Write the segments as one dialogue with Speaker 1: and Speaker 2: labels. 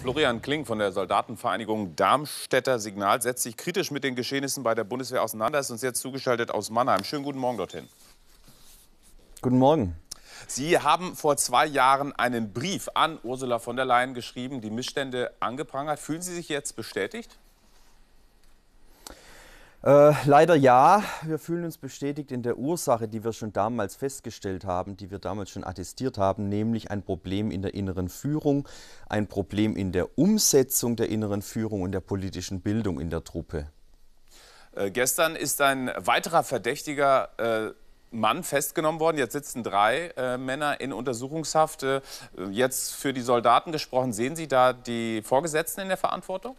Speaker 1: Florian Kling von der Soldatenvereinigung Darmstädter Signal setzt sich kritisch mit den Geschehnissen bei der Bundeswehr auseinander, ist uns jetzt zugeschaltet aus Mannheim. Schönen guten Morgen dorthin. Guten Morgen. Sie haben vor zwei Jahren einen Brief an Ursula von der Leyen geschrieben, die Missstände angeprangert. Fühlen Sie sich jetzt bestätigt?
Speaker 2: Äh, leider ja, wir fühlen uns bestätigt in der Ursache, die wir schon damals festgestellt haben, die wir damals schon attestiert haben, nämlich ein Problem in der inneren Führung, ein Problem in der Umsetzung der inneren Führung und der politischen Bildung in der Truppe.
Speaker 1: Äh, gestern ist ein weiterer Verdächtiger äh Mann festgenommen worden. Jetzt sitzen drei äh, Männer in Untersuchungshaft. Äh, jetzt für die Soldaten gesprochen. Sehen Sie da die Vorgesetzten in der Verantwortung?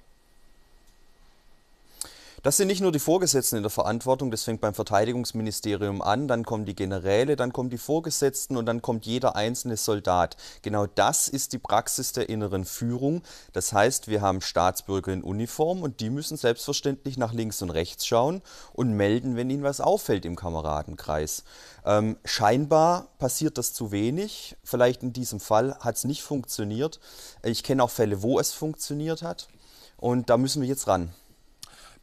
Speaker 2: Das sind nicht nur die Vorgesetzten in der Verantwortung, das fängt beim Verteidigungsministerium an, dann kommen die Generäle, dann kommen die Vorgesetzten und dann kommt jeder einzelne Soldat. Genau das ist die Praxis der inneren Führung. Das heißt, wir haben Staatsbürger in Uniform und die müssen selbstverständlich nach links und rechts schauen und melden, wenn ihnen was auffällt im Kameradenkreis. Ähm, scheinbar passiert das zu wenig. Vielleicht in diesem Fall hat es nicht funktioniert. Ich kenne auch Fälle, wo es funktioniert hat. Und da müssen wir jetzt ran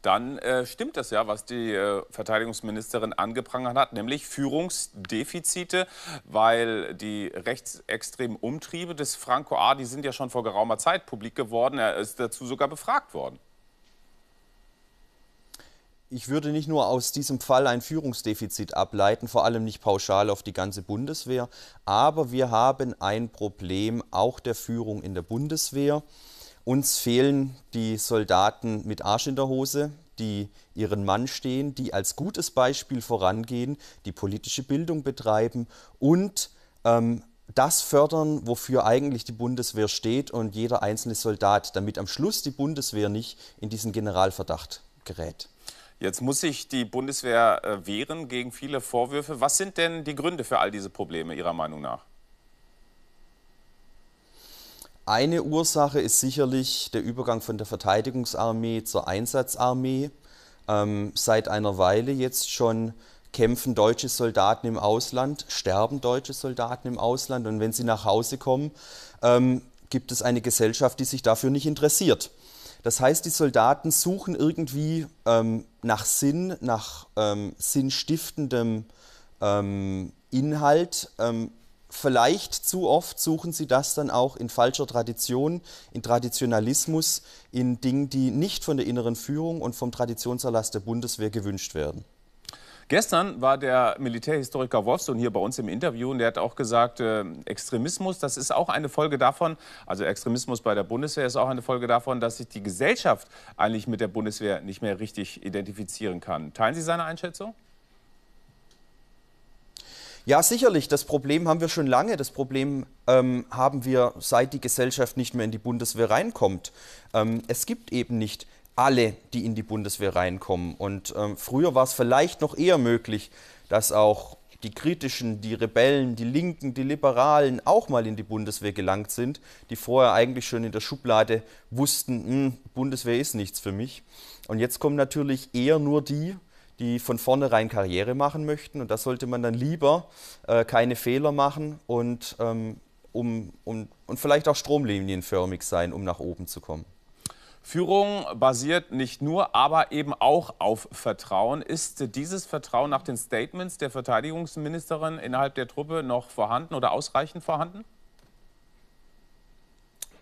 Speaker 1: dann äh, stimmt das ja, was die äh, Verteidigungsministerin angeprangert hat, nämlich Führungsdefizite, weil die rechtsextremen Umtriebe des Franco A., die sind ja schon vor geraumer Zeit publik geworden. Er ist dazu sogar befragt worden.
Speaker 2: Ich würde nicht nur aus diesem Fall ein Führungsdefizit ableiten, vor allem nicht pauschal auf die ganze Bundeswehr, aber wir haben ein Problem auch der Führung in der Bundeswehr. Uns fehlen die Soldaten mit Arsch in der Hose, die ihren Mann stehen, die als gutes Beispiel vorangehen, die politische Bildung betreiben und ähm, das fördern, wofür eigentlich die Bundeswehr steht und jeder einzelne Soldat, damit am Schluss die Bundeswehr nicht in diesen Generalverdacht gerät.
Speaker 1: Jetzt muss sich die Bundeswehr äh, wehren gegen viele Vorwürfe. Was sind denn die Gründe für all diese Probleme Ihrer Meinung nach?
Speaker 2: Eine Ursache ist sicherlich der Übergang von der Verteidigungsarmee zur Einsatzarmee. Ähm, seit einer Weile jetzt schon kämpfen deutsche Soldaten im Ausland, sterben deutsche Soldaten im Ausland und wenn sie nach Hause kommen, ähm, gibt es eine Gesellschaft, die sich dafür nicht interessiert. Das heißt, die Soldaten suchen irgendwie ähm, nach Sinn, nach ähm, sinnstiftendem ähm, Inhalt, ähm, vielleicht zu oft suchen sie das dann auch in falscher Tradition, in Traditionalismus, in Dingen, die nicht von der inneren Führung und vom Traditionserlass der Bundeswehr gewünscht werden.
Speaker 1: Gestern war der Militärhistoriker Wolfson hier bei uns im Interview und der hat auch gesagt, äh, Extremismus, das ist auch eine Folge davon, also Extremismus bei der Bundeswehr ist auch eine Folge davon, dass sich die Gesellschaft eigentlich mit der Bundeswehr nicht mehr richtig identifizieren kann. Teilen Sie seine Einschätzung?
Speaker 2: Ja, sicherlich. Das Problem haben wir schon lange. Das Problem ähm, haben wir, seit die Gesellschaft nicht mehr in die Bundeswehr reinkommt. Ähm, es gibt eben nicht alle, die in die Bundeswehr reinkommen. Und ähm, früher war es vielleicht noch eher möglich, dass auch die Kritischen, die Rebellen, die Linken, die Liberalen auch mal in die Bundeswehr gelangt sind, die vorher eigentlich schon in der Schublade wussten, hm, Bundeswehr ist nichts für mich. Und jetzt kommen natürlich eher nur die, die von vornherein Karriere machen möchten. Und da sollte man dann lieber äh, keine Fehler machen und, ähm, um, um, und vielleicht auch stromlinienförmig sein, um nach oben zu kommen.
Speaker 1: Führung basiert nicht nur, aber eben auch auf Vertrauen. Ist dieses Vertrauen nach den Statements der Verteidigungsministerin innerhalb der Truppe noch vorhanden oder ausreichend vorhanden?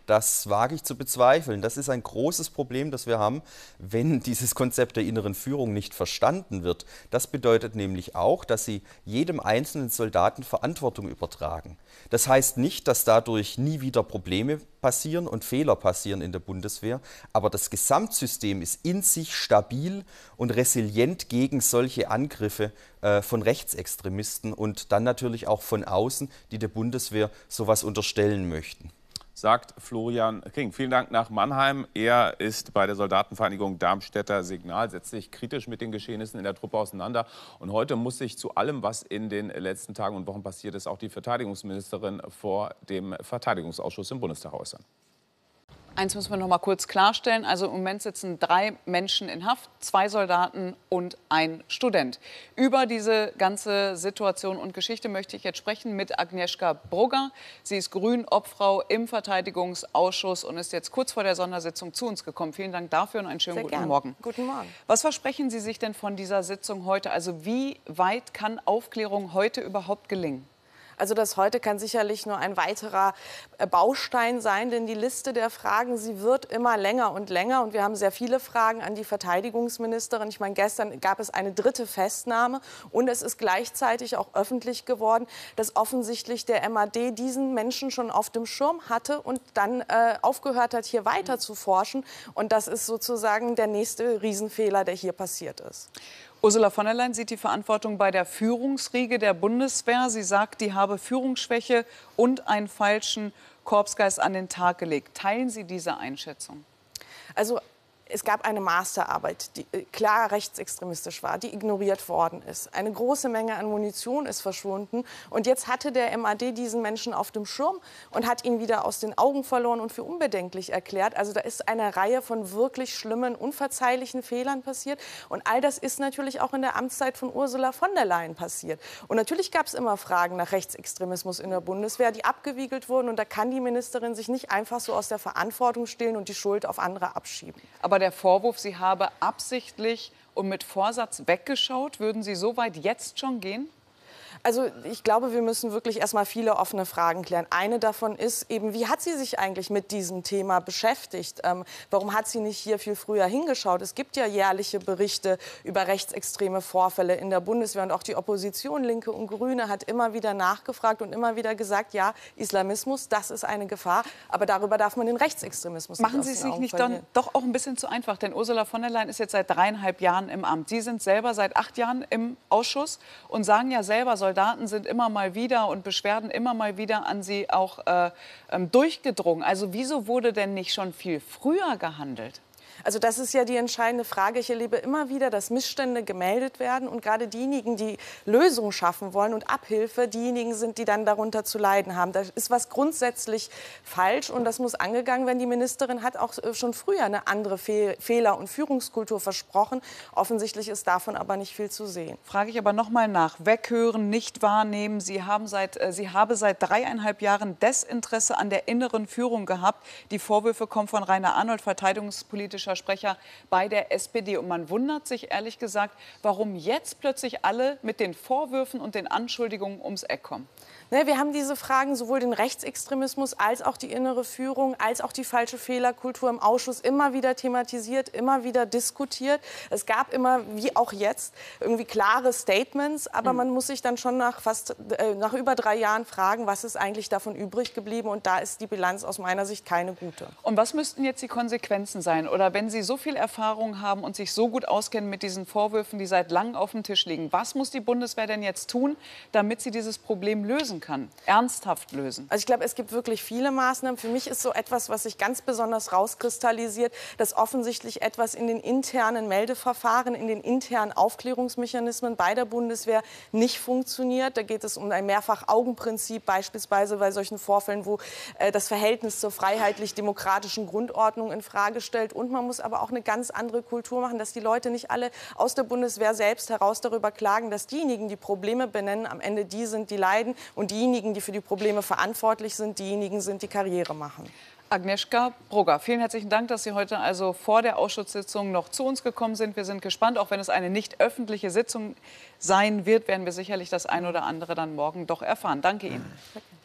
Speaker 2: Das wage ich zu bezweifeln. Das ist ein großes Problem, das wir haben, wenn dieses Konzept der inneren Führung nicht verstanden wird. Das bedeutet nämlich auch, dass sie jedem einzelnen Soldaten Verantwortung übertragen. Das heißt nicht, dass dadurch nie wieder Probleme passieren und Fehler passieren in der Bundeswehr, aber das Gesamtsystem ist in sich stabil und resilient gegen solche Angriffe äh, von Rechtsextremisten und dann natürlich auch von außen, die der Bundeswehr sowas unterstellen möchten
Speaker 1: sagt Florian King. Vielen Dank nach Mannheim. Er ist bei der Soldatenvereinigung Darmstädter Signal, setzt sich kritisch mit den Geschehnissen in der Truppe auseinander. Und heute muss sich zu allem, was in den letzten Tagen und Wochen passiert ist, auch die Verteidigungsministerin vor dem Verteidigungsausschuss im Bundestag äußern.
Speaker 3: Eins muss man noch mal kurz klarstellen. Also im Moment sitzen drei Menschen in Haft, zwei Soldaten und ein Student. Über diese ganze Situation und Geschichte möchte ich jetzt sprechen mit Agnieszka Brugger. Sie ist Grün-Obfrau im Verteidigungsausschuss und ist jetzt kurz vor der Sondersitzung zu uns gekommen. Vielen Dank dafür und einen schönen Sehr guten gern. Morgen. Guten Morgen. Was versprechen Sie sich denn von dieser Sitzung heute? Also wie weit kann Aufklärung heute überhaupt
Speaker 4: gelingen? Also das heute kann sicherlich nur ein weiterer äh, Baustein sein, denn die Liste der Fragen, sie wird immer länger und länger. Und wir haben sehr viele Fragen an die Verteidigungsministerin. Ich meine, gestern gab es eine dritte Festnahme und es ist gleichzeitig auch öffentlich geworden, dass offensichtlich der MAD diesen Menschen schon auf dem Schirm hatte und dann äh, aufgehört hat, hier weiter zu forschen. Und das ist sozusagen der nächste Riesenfehler, der hier passiert ist.
Speaker 3: Ursula von der Leyen sieht die Verantwortung bei der Führungsriege der Bundeswehr. Sie sagt, die habe Führungsschwäche und einen falschen Korpsgeist an den Tag gelegt.
Speaker 4: Teilen Sie diese Einschätzung? Also es gab eine Masterarbeit, die äh, klar rechtsextremistisch war, die ignoriert worden ist. Eine große Menge an Munition ist verschwunden. Und jetzt hatte der MAD diesen Menschen auf dem Schirm und hat ihn wieder aus den Augen verloren und für unbedenklich erklärt. Also da ist eine Reihe von wirklich schlimmen, unverzeihlichen Fehlern passiert. Und all das ist natürlich auch in der Amtszeit von Ursula von der Leyen passiert. Und natürlich gab es immer Fragen nach Rechtsextremismus in der Bundeswehr, die abgewiegelt wurden. Und da kann die Ministerin sich nicht einfach so aus der Verantwortung stehlen und die Schuld auf andere abschieben.
Speaker 3: Aber aber der Vorwurf, sie habe absichtlich
Speaker 4: und mit Vorsatz weggeschaut, würden Sie so weit jetzt schon gehen? Also ich glaube, wir müssen wirklich erstmal viele offene Fragen klären. Eine davon ist eben, wie hat sie sich eigentlich mit diesem Thema beschäftigt? Ähm, warum hat sie nicht hier viel früher hingeschaut? Es gibt ja jährliche Berichte über rechtsextreme Vorfälle in der Bundeswehr und auch die Opposition, Linke und Grüne, hat immer wieder nachgefragt und immer wieder gesagt, ja, Islamismus, das ist eine Gefahr, aber darüber darf man den Rechtsextremismus Machen nicht Machen Sie sich Augen nicht dann
Speaker 3: doch auch ein bisschen zu einfach, denn Ursula von der Leyen ist jetzt seit dreieinhalb Jahren im Amt. Sie sind selber seit acht Jahren im Ausschuss und sagen ja selber, soll Daten sind immer mal wieder und Beschwerden immer mal wieder an sie auch äh, ähm, durchgedrungen. Also wieso
Speaker 4: wurde denn nicht schon viel früher gehandelt? Also das ist ja die entscheidende Frage. Ich erlebe immer wieder, dass Missstände gemeldet werden und gerade diejenigen, die Lösungen schaffen wollen und Abhilfe, diejenigen sind, die dann darunter zu leiden haben. Da ist was grundsätzlich falsch und das muss angegangen werden. Die Ministerin hat auch äh, schon früher eine andere Fe Fehler- und Führungskultur versprochen. Offensichtlich ist davon aber nicht viel zu sehen.
Speaker 3: Frage ich aber noch mal nach. Weghören, nicht wahrnehmen. Sie, haben seit, äh, Sie habe seit dreieinhalb Jahren Desinteresse an der inneren Führung gehabt. Die Vorwürfe kommen von Rainer Arnold, verteidigungspolitischer politischer Sprecher bei der SPD. Und man wundert sich ehrlich gesagt, warum jetzt plötzlich alle mit den Vorwürfen und den Anschuldigungen ums Eck
Speaker 4: kommen. Ne, wir haben diese Fragen sowohl den Rechtsextremismus als auch die innere Führung, als auch die falsche Fehlerkultur im Ausschuss immer wieder thematisiert, immer wieder diskutiert. Es gab immer, wie auch jetzt, irgendwie klare Statements, aber mhm. man muss sich dann schon nach fast äh, nach über drei Jahren fragen, was ist eigentlich davon übrig geblieben? Und da ist die Bilanz aus meiner Sicht keine gute. Und
Speaker 3: was müssten jetzt die Konsequenzen sein? Oder wenn Sie so viel Erfahrung haben und sich so gut auskennen mit diesen Vorwürfen, die seit langem auf dem Tisch liegen, was muss die Bundeswehr denn jetzt tun, damit sie dieses Problem lösen? lösen kann, ernsthaft lösen?
Speaker 4: Also ich glaube, es gibt wirklich viele Maßnahmen. Für mich ist so etwas, was sich ganz besonders rauskristallisiert, dass offensichtlich etwas in den internen Meldeverfahren, in den internen Aufklärungsmechanismen bei der Bundeswehr nicht funktioniert. Da geht es um ein Mehrfach-Augen-Prinzip beispielsweise bei solchen Vorfällen, wo äh, das Verhältnis zur freiheitlich-demokratischen Grundordnung in Frage stellt. Und man muss aber auch eine ganz andere Kultur machen, dass die Leute nicht alle aus der Bundeswehr selbst heraus darüber klagen, dass diejenigen, die Probleme benennen, am Ende die sind, die leiden und und diejenigen, die für die Probleme verantwortlich sind, diejenigen sind, die Karriere machen. Agnieszka
Speaker 3: Brugger, vielen herzlichen Dank, dass Sie heute also vor der Ausschusssitzung noch zu uns gekommen sind. Wir sind gespannt, auch wenn es eine nicht öffentliche Sitzung sein wird, werden wir sicherlich das ein oder andere dann morgen doch erfahren. Danke Ihnen.